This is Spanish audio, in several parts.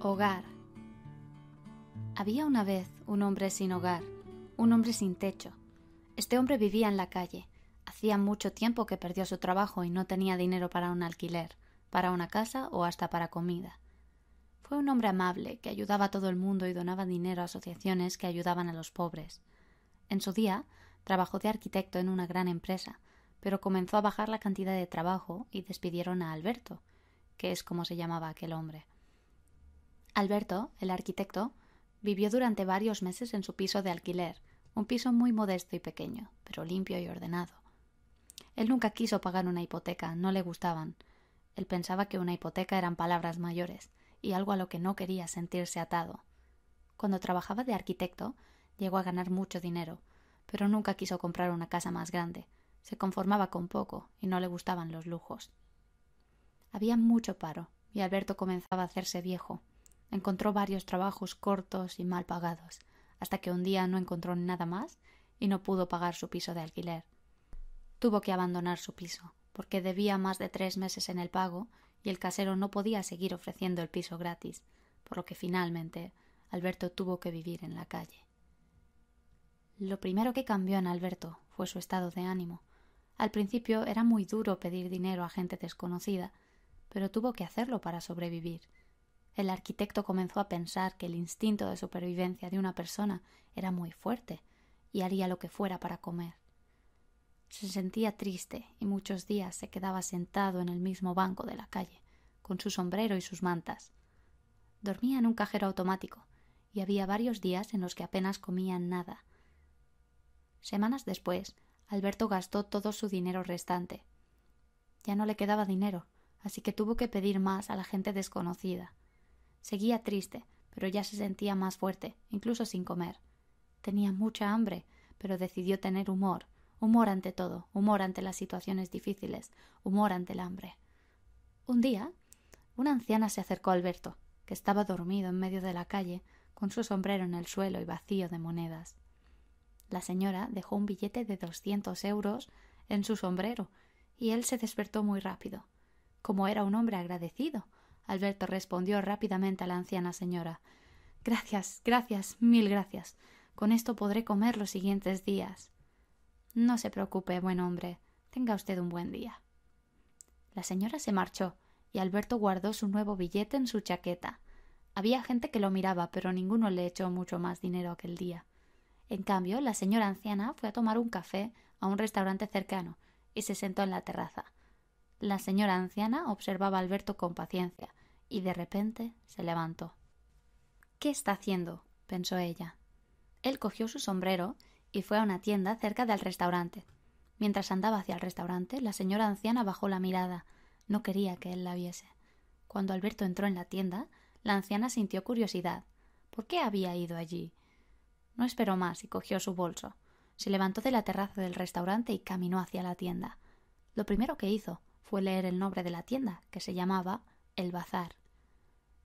Hogar. Había una vez un hombre sin hogar, un hombre sin techo. Este hombre vivía en la calle. Hacía mucho tiempo que perdió su trabajo y no tenía dinero para un alquiler, para una casa o hasta para comida. Fue un hombre amable que ayudaba a todo el mundo y donaba dinero a asociaciones que ayudaban a los pobres. En su día, trabajó de arquitecto en una gran empresa, pero comenzó a bajar la cantidad de trabajo y despidieron a Alberto, que es como se llamaba aquel hombre. Alberto, el arquitecto, vivió durante varios meses en su piso de alquiler, un piso muy modesto y pequeño, pero limpio y ordenado. Él nunca quiso pagar una hipoteca, no le gustaban. Él pensaba que una hipoteca eran palabras mayores, y algo a lo que no quería sentirse atado. Cuando trabajaba de arquitecto, llegó a ganar mucho dinero, pero nunca quiso comprar una casa más grande. Se conformaba con poco y no le gustaban los lujos. Había mucho paro, y Alberto comenzaba a hacerse viejo. Encontró varios trabajos cortos y mal pagados, hasta que un día no encontró nada más y no pudo pagar su piso de alquiler. Tuvo que abandonar su piso, porque debía más de tres meses en el pago y el casero no podía seguir ofreciendo el piso gratis, por lo que finalmente Alberto tuvo que vivir en la calle. Lo primero que cambió en Alberto fue su estado de ánimo. Al principio era muy duro pedir dinero a gente desconocida, pero tuvo que hacerlo para sobrevivir. El arquitecto comenzó a pensar que el instinto de supervivencia de una persona era muy fuerte y haría lo que fuera para comer. Se sentía triste y muchos días se quedaba sentado en el mismo banco de la calle, con su sombrero y sus mantas. Dormía en un cajero automático y había varios días en los que apenas comía nada. Semanas después, Alberto gastó todo su dinero restante. Ya no le quedaba dinero, así que tuvo que pedir más a la gente desconocida. Seguía triste, pero ya se sentía más fuerte, incluso sin comer. Tenía mucha hambre, pero decidió tener humor, humor ante todo, humor ante las situaciones difíciles, humor ante el hambre. Un día, una anciana se acercó a Alberto, que estaba dormido en medio de la calle, con su sombrero en el suelo y vacío de monedas. La señora dejó un billete de doscientos euros en su sombrero, y él se despertó muy rápido. Como era un hombre agradecido, Alberto respondió rápidamente a la anciana señora. Gracias, gracias, mil gracias. Con esto podré comer los siguientes días. No se preocupe, buen hombre. Tenga usted un buen día. La señora se marchó, y Alberto guardó su nuevo billete en su chaqueta. Había gente que lo miraba, pero ninguno le echó mucho más dinero aquel día. En cambio, la señora anciana fue a tomar un café a un restaurante cercano y se sentó en la terraza. La señora anciana observaba a Alberto con paciencia, y de repente se levantó. ¿Qué está haciendo? pensó ella. Él cogió su sombrero y fue a una tienda cerca del restaurante. Mientras andaba hacia el restaurante, la señora anciana bajó la mirada. No quería que él la viese. Cuando Alberto entró en la tienda, la anciana sintió curiosidad. ¿Por qué había ido allí? No esperó más y cogió su bolso. Se levantó de la terraza del restaurante y caminó hacia la tienda. Lo primero que hizo fue leer el nombre de la tienda, que se llamaba el bazar.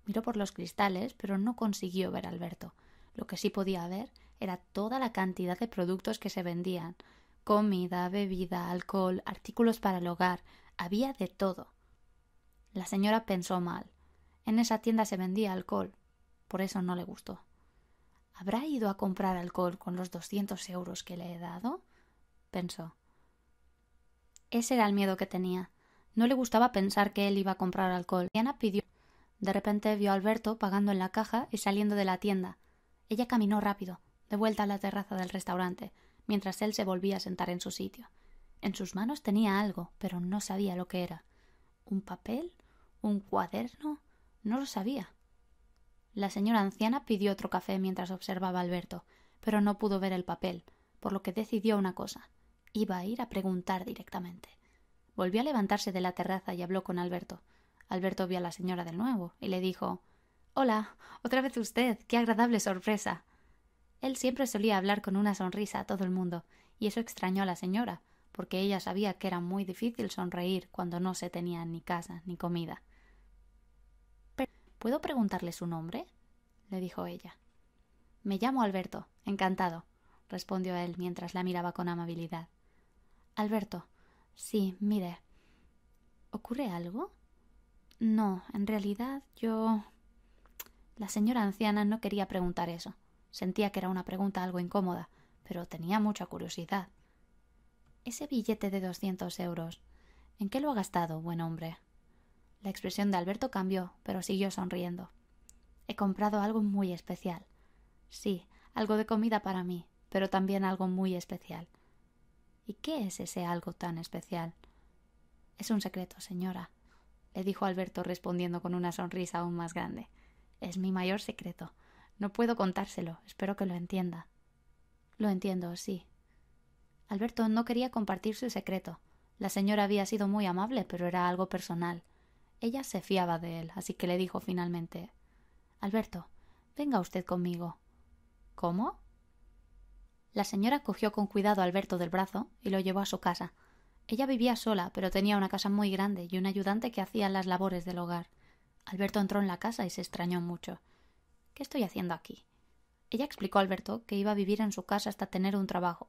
Miró por los cristales, pero no consiguió ver a Alberto. Lo que sí podía ver era toda la cantidad de productos que se vendían comida, bebida, alcohol, artículos para el hogar, había de todo. La señora pensó mal. En esa tienda se vendía alcohol. Por eso no le gustó. ¿Habrá ido a comprar alcohol con los 200 euros que le he dado? pensó. Ese era el miedo que tenía. No le gustaba pensar que él iba a comprar alcohol. Ana pidió. De repente vio a Alberto pagando en la caja y saliendo de la tienda. Ella caminó rápido, de vuelta a la terraza del restaurante, mientras él se volvía a sentar en su sitio. En sus manos tenía algo, pero no sabía lo que era. ¿Un papel? ¿Un cuaderno? No lo sabía. La señora anciana pidió otro café mientras observaba a Alberto, pero no pudo ver el papel, por lo que decidió una cosa. Iba a ir a preguntar directamente. Volvió a levantarse de la terraza y habló con Alberto. Alberto vio a la señora de nuevo y le dijo Hola, otra vez usted. Qué agradable sorpresa. Él siempre solía hablar con una sonrisa a todo el mundo, y eso extrañó a la señora, porque ella sabía que era muy difícil sonreír cuando no se tenía ni casa ni comida. ¿Puedo preguntarle su nombre? le dijo ella. Me llamo Alberto, encantado, respondió él mientras la miraba con amabilidad. Alberto, Sí, mire. ¿Ocurre algo? No, en realidad yo. La señora anciana no quería preguntar eso. Sentía que era una pregunta algo incómoda, pero tenía mucha curiosidad. Ese billete de doscientos euros. ¿En qué lo ha gastado, buen hombre? La expresión de Alberto cambió, pero siguió sonriendo. He comprado algo muy especial. Sí, algo de comida para mí, pero también algo muy especial. ¿Y qué es ese algo tan especial? Es un secreto, señora, le dijo Alberto respondiendo con una sonrisa aún más grande. Es mi mayor secreto. No puedo contárselo. Espero que lo entienda. Lo entiendo, sí. Alberto no quería compartir su secreto. La señora había sido muy amable, pero era algo personal. Ella se fiaba de él, así que le dijo finalmente Alberto, venga usted conmigo. ¿Cómo? La señora cogió con cuidado a Alberto del brazo y lo llevó a su casa. Ella vivía sola, pero tenía una casa muy grande y un ayudante que hacía las labores del hogar. Alberto entró en la casa y se extrañó mucho. ¿Qué estoy haciendo aquí? Ella explicó a Alberto que iba a vivir en su casa hasta tener un trabajo.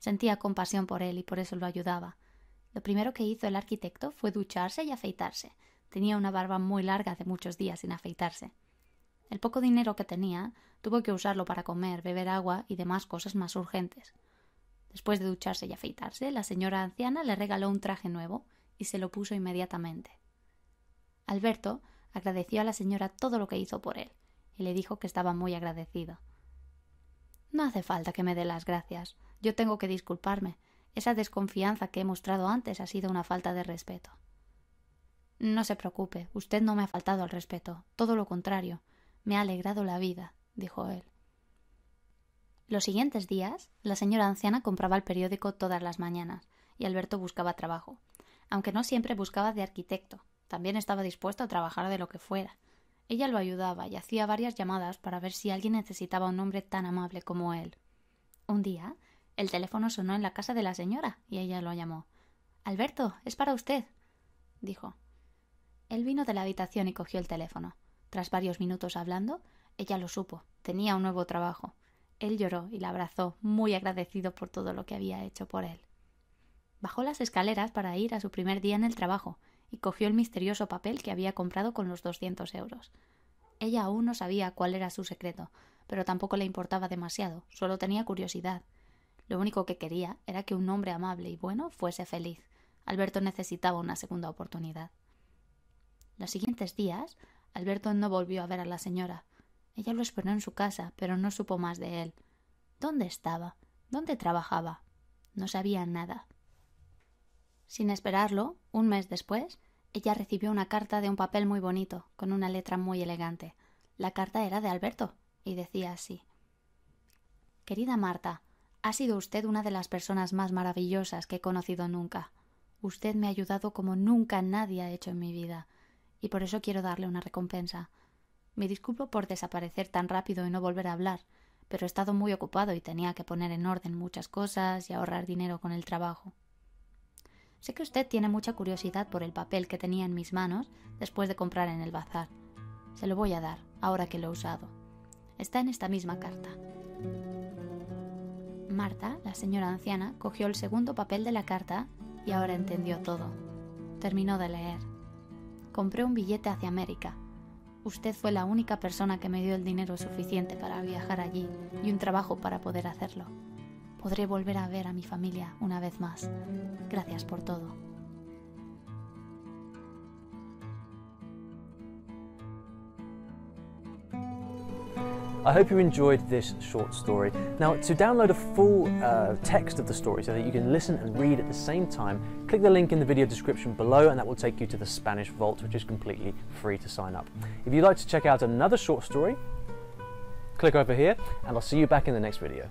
Sentía compasión por él y por eso lo ayudaba. Lo primero que hizo el arquitecto fue ducharse y afeitarse. Tenía una barba muy larga de muchos días sin afeitarse. El poco dinero que tenía tuvo que usarlo para comer, beber agua y demás cosas más urgentes. Después de ducharse y afeitarse, la señora anciana le regaló un traje nuevo y se lo puso inmediatamente. Alberto agradeció a la señora todo lo que hizo por él y le dijo que estaba muy agradecido. No hace falta que me dé las gracias. Yo tengo que disculparme. Esa desconfianza que he mostrado antes ha sido una falta de respeto. No se preocupe, usted no me ha faltado al respeto, todo lo contrario. Me ha alegrado la vida, dijo él. Los siguientes días, la señora anciana compraba el periódico todas las mañanas, y Alberto buscaba trabajo, aunque no siempre buscaba de arquitecto, también estaba dispuesto a trabajar de lo que fuera. Ella lo ayudaba y hacía varias llamadas para ver si alguien necesitaba un hombre tan amable como él. Un día, el teléfono sonó en la casa de la señora y ella lo llamó. Alberto, es para usted, dijo. Él vino de la habitación y cogió el teléfono. Tras varios minutos hablando, ella lo supo, tenía un nuevo trabajo. Él lloró y la abrazó, muy agradecido por todo lo que había hecho por él. Bajó las escaleras para ir a su primer día en el trabajo y cogió el misterioso papel que había comprado con los 200 euros. Ella aún no sabía cuál era su secreto, pero tampoco le importaba demasiado, solo tenía curiosidad. Lo único que quería era que un hombre amable y bueno fuese feliz. Alberto necesitaba una segunda oportunidad. Los siguientes días Alberto no volvió a ver a la señora. Ella lo esperó en su casa, pero no supo más de él. ¿Dónde estaba? ¿Dónde trabajaba? No sabía nada. Sin esperarlo, un mes después, ella recibió una carta de un papel muy bonito, con una letra muy elegante. La carta era de Alberto, y decía así Querida Marta, ha sido usted una de las personas más maravillosas que he conocido nunca. Usted me ha ayudado como nunca nadie ha hecho en mi vida y por eso quiero darle una recompensa. Me disculpo por desaparecer tan rápido y no volver a hablar, pero he estado muy ocupado y tenía que poner en orden muchas cosas y ahorrar dinero con el trabajo. Sé que usted tiene mucha curiosidad por el papel que tenía en mis manos después de comprar en el bazar. Se lo voy a dar, ahora que lo he usado. Está en esta misma carta. Marta, la señora anciana, cogió el segundo papel de la carta y ahora entendió todo. Terminó de leer compré un billete hacia América. Usted fue la única persona que me dio el dinero suficiente para viajar allí y un trabajo para poder hacerlo. Podré volver a ver a mi familia una vez más. Gracias por todo. I hope you enjoyed this short story. Now, to download a full uh, text of the story so that you can listen and read at the same time, click the link in the video description below and that will take you to the Spanish Vault, which is completely free to sign up. If you'd like to check out another short story, click over here and I'll see you back in the next video.